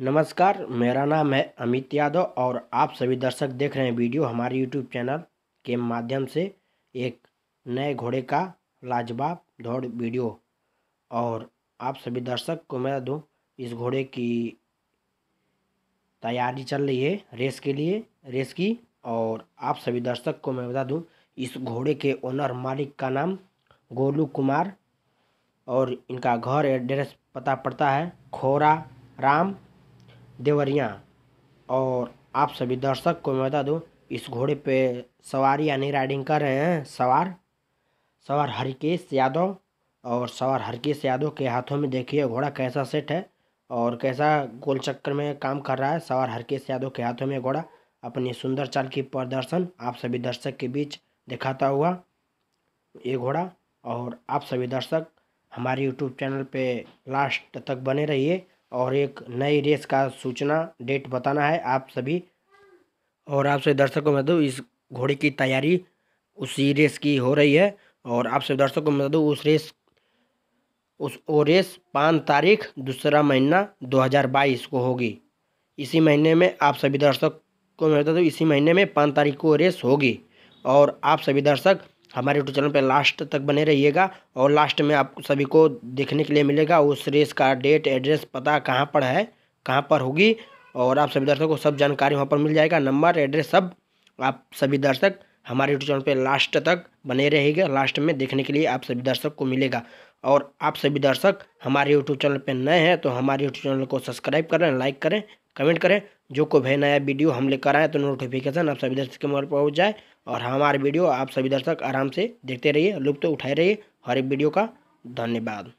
नमस्कार मेरा नाम है अमित यादव और आप सभी दर्शक देख रहे हैं वीडियो हमारे यूट्यूब चैनल के माध्यम से एक नए घोड़े का लाजवाब दौड़ वीडियो और आप सभी दर्शक को मैं दूँ इस घोड़े की तैयारी चल रही है रेस के लिए रेस की और आप सभी दर्शक को मैं बता दूं इस घोड़े के ओनर मालिक का नाम गोलू कुमार और इनका घर एड्रेस पता पड़ता है खोरा राम देवरिया और आप सभी दर्शक को मैं बता दूँ इस घोड़े पे सवारी यानी राइडिंग कर रहे हैं सवार सवार हरिकेश यादव और सवार हरकेश यादव के हाथों में देखिए घोड़ा कैसा सेट है और कैसा गोल चक्कर में काम कर रहा है सवार हरकेश यादव के हाथों में घोड़ा अपनी सुंदर चाल की प्रदर्शन आप सभी दर्शक के बीच दिखाता हुआ ये घोड़ा और आप सभी दर्शक हमारे यूट्यूब चैनल पे लास्ट तक बने रहिए और एक नई रेस का सूचना डेट बताना है आप सभी और आप सभी दर्शकों में दो तो इस घोड़े की तैयारी उसी रेस की हो रही है और आप सभी दर्शकों में दो तो उस रेस उस वो रेस पाँच तारीख दूसरा महीना 2022 को होगी इसी महीने में आप सभी दर्शक को तो मैं बता दूँ इसी महीने में पाँच तारीख को रेस होगी और आप सभी दर्शक हमारे यूट्यूब चैनल पर लास्ट तक बने रहिएगा और लास्ट में आप सभी को देखने के लिए मिलेगा उस रेस का डेट एड्रेस पता कहाँ पर है कहाँ पर होगी और आप सभी दर्शकों को सब जानकारी वहाँ पर मिल जाएगा नंबर एड्रेस सब आप सभी दर्शक हमारे यूट्यूब चैनल पर लास्ट तक बने रहेगा लास्ट में देखने के लिए आप सभी दर्शक को मिलेगा और आप सभी दर्शक हमारे यूट्यूब चैनल पर नए हैं तो हमारे यूट्यूब चैनल को सब्सक्राइब करें लाइक करें कमेंट करें जो कोई भी नया वीडियो हम लेकर आए तो नोटिफिकेशन आप सभी दर्शक के मोबाइल पर पहुँच जाए और हमारे वीडियो आप सभी दर्शक आराम से देखते रहिए लुप्त तो उठाए रहिए हर एक वीडियो का धन्यवाद